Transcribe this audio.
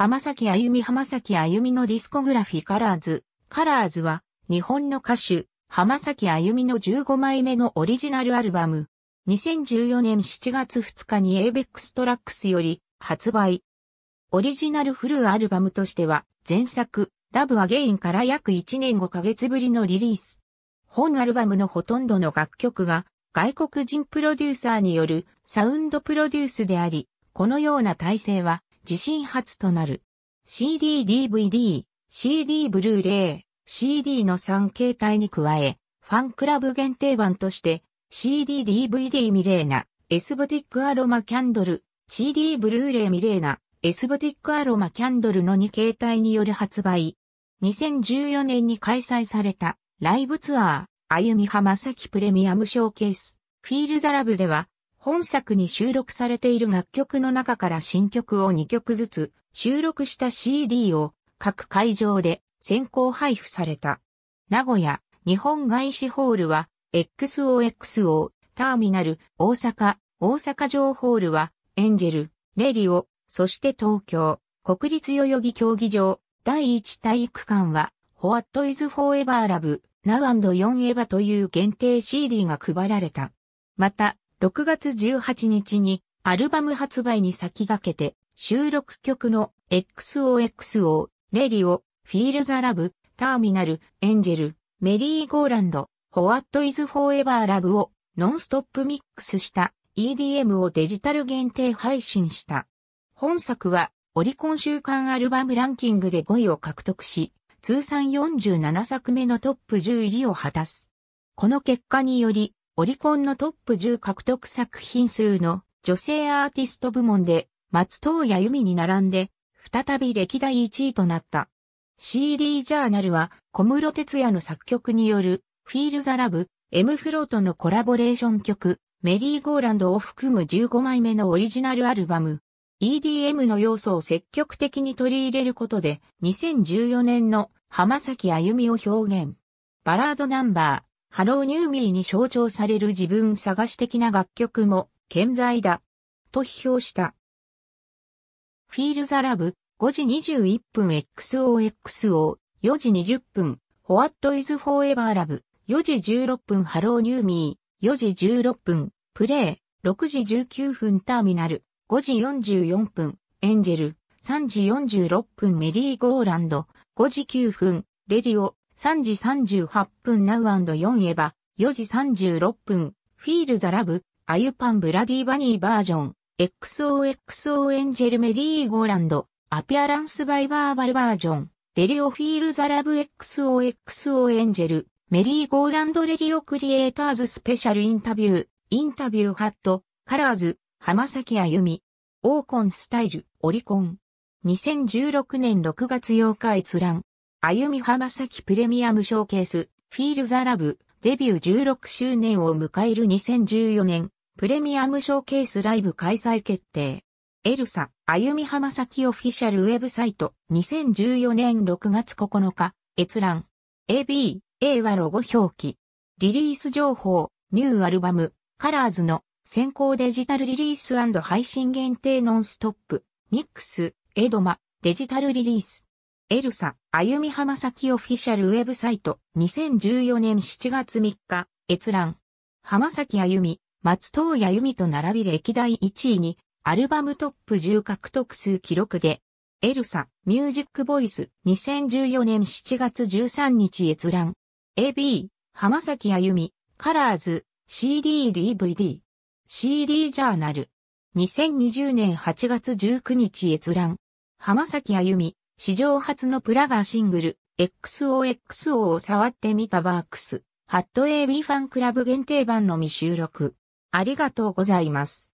浜崎あゆみ浜崎あゆみのディスコグラフィーカラーズ。カラーズは日本の歌手浜崎あゆみの15枚目のオリジナルアルバム。2014年7月2日に ABEX トラックスより発売。オリジナルフルアルバムとしては前作ラブアゲインから約1年5ヶ月ぶりのリリース。本アルバムのほとんどの楽曲が外国人プロデューサーによるサウンドプロデュースであり、このような体制は自身初となる。CD、DVD、CD ブルーレイ、CD の3形態に加え、ファンクラブ限定版として、CD、DVD ミレーナ、エスブティックアロマキャンドル、CD ブルーレイミレーナ、エスブティックアロマキャンドルの2形態による発売。2014年に開催されたライブツアー、あゆみはまさきプレミアムショーケース、フィールザラブでは本作に収録されている楽曲の中から新曲を2曲ずつ収録した CD を各会場で先行配布された。名古屋、日本外資ホールは XOXO、ターミナル、大阪、大阪城ホールはエンジェル、レリオ、そして東京、国立代々木競技場、第一体育館は、What is Forever Love, Now and 4エヴァという限定 CD が配られた。また、6月18日にアルバム発売に先駆けて収録曲の XOXO、レリオ、フィールザラブ、ターミナル、エンジェル、メリーゴーランド、ホワットイズフォーエバーラブをノンストップミックスした EDM をデジタル限定配信した。本作はオリコン週間アルバムランキングで5位を獲得し、通算47作目のトップ10入りを果たす。この結果により、オリコンのトップ10獲得作品数の女性アーティスト部門で松任谷由実に並んで再び歴代1位となった。CD ジャーナルは小室哲也の作曲によるフィールザラブ、エムフロートのコラボレーション曲、メリーゴーランドを含む15枚目のオリジナルアルバム。EDM の要素を積極的に取り入れることで2014年の浜崎あゆみを表現。バラードナンバーハローニューミーに象徴される自分探し的な楽曲も健在だ。と批評した。フィールザラブ5時21分 XOXO、4時20分、What is Forever Love、4時16分ハローニューミー4時16分、プレイ、6時19分ターミナル、5時44分、エンジェル、3時46分メリーゴーランド、5時9分、レリオ、3時38分 Now&4 エヴァ、4時36分、フィールザラブ、アユパンブラディバニーバージョン、XOXO エンジェルメリーゴーランド、アピアランスバイバーバルバージョン、レリオフィールザラブ XOXO エンジェル、メリーゴーランドレリオクリエイターズスペシャルインタビュー、インタビューハット、カラーズ、浜崎あゆみ、オーコンスタイル、オリコン。2016年6月8日閲覧。あゆみ浜崎プレミアムショーケース、フィールザラブ、デビュー16周年を迎える2014年、プレミアムショーケースライブ開催決定。エルサ、あゆみ浜崎オフィシャルウェブサイト、2014年6月9日、閲覧。AB、A はロゴ表記。リリース情報、ニューアルバム、カラーズの先行デジタルリリース配信限定ノンストップ、ミックス、エドマ、デジタルリリース。エルサ、あゆみ浜崎オフィシャルウェブサイト、2014年7月3日、閲覧。浜崎あゆみ、松藤あゆみと並び歴代1位に、アルバムトップ10獲得数記録で、エルサ、ミュージックボイス、2014年7月13日閲覧。AB、浜崎あゆみ、カラーズ、CD DVD、CD ジャーナル。2020年8月19日閲覧。浜崎あゆみ、史上初のプラガーシングル、XOXO を触ってみたバークス、ハット AB ファンクラブ限定版のみ収録。ありがとうございます。